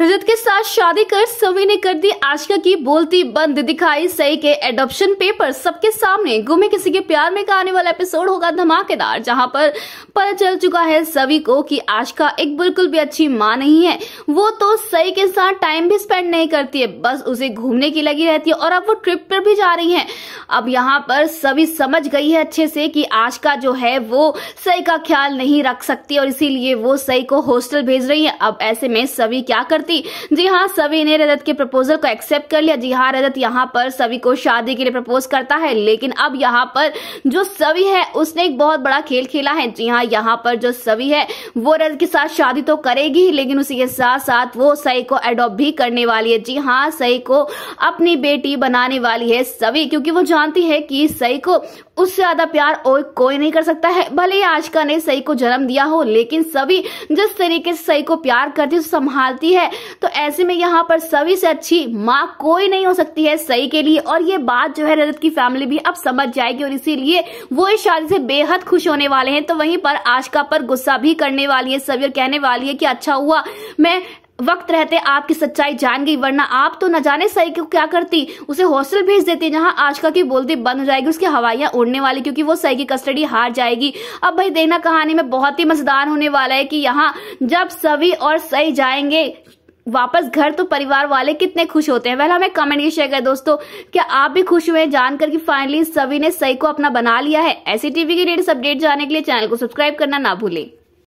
रजत के साथ शादी कर सभी ने कर दी आशिका की बोलती बंद दिखाई सई के एडोप्शन पेपर सबके सामने गुमे किसी के प्यार में का आने वाला एपिसोड होगा धमाकेदार जहां पर पता चल चुका है सभी को कि आशिका एक बिल्कुल भी अच्छी माँ नहीं है वो तो सई के साथ टाइम भी स्पेंड नहीं करती है बस उसे घूमने की लगी रहती है और अब वो ट्रिप पर भी जा रही है अब यहाँ पर सभी समझ गई है अच्छे से की आशिका जो है वो सई का ख्याल नहीं रख सकती और इसीलिए वो सई को हॉस्टल भेज रही है अब ऐसे में सभी क्या करते थी जी हाँ सभी ने रजत के प्रपोजल को एक्सेप्ट कर लिया जी हाँ रजत यहाँ पर सभी को शादी के लिए प्रपोज करता है लेकिन अब यहाँ पर जो सभी है उसने एक बहुत बड़ा खेल खेला है जी हाँ यहाँ पर जो सभी है वो रजत के साथ शादी तो करेगी ही लेकिन उसी के साथ साथ वो सई को एडॉप्ट भी करने वाली है जी हाँ सई को अपनी बेटी बनाने वाली है सभी क्योंकि वो जानती है कि सई को उससे ज्यादा प्यार और कोई नहीं कर सकता है भले ही आजका ने सई को जन्म दिया हो लेकिन सभी जिस तरीके से सई को प्यार करती है संभालती है तो ऐसे में यहाँ पर सभी से अच्छी माँ कोई नहीं हो सकती है सही के लिए और ये बात जो है रजत की फैमिली भी अब समझ जाएगी और इसीलिए वो इस शादी से बेहद खुश होने वाले हैं तो वहीं पर आशका पर गुस्सा भी करने वाली है सभी और कहने वाली है कि अच्छा हुआ मैं वक्त रहते आपकी सच्चाई जान गई वरना आप तो न जाने सही को क्या करती उसे हॉस्टल भेज देती जहां आजका की बोलती बंद हो जाएगी उसकी हवाइयां उड़ने वाली क्योंकि वो सही की कस्टडी हार जाएगी अब भाई देखना कहानी में बहुत ही मजेदार होने वाला है कि यहाँ जब सभी और सही जाएंगे वापस घर तो परिवार वाले कितने खुश होते हैं वह हमें कमेंट ये शेयर करें दोस्तों क्या आप भी खुश हुए जानकर कि फाइनली सभी ने सही को अपना बना लिया है ऐसी टीवी की लेटेस्ट अपडेट जाने के लिए चैनल को सब्सक्राइब करना ना भूलें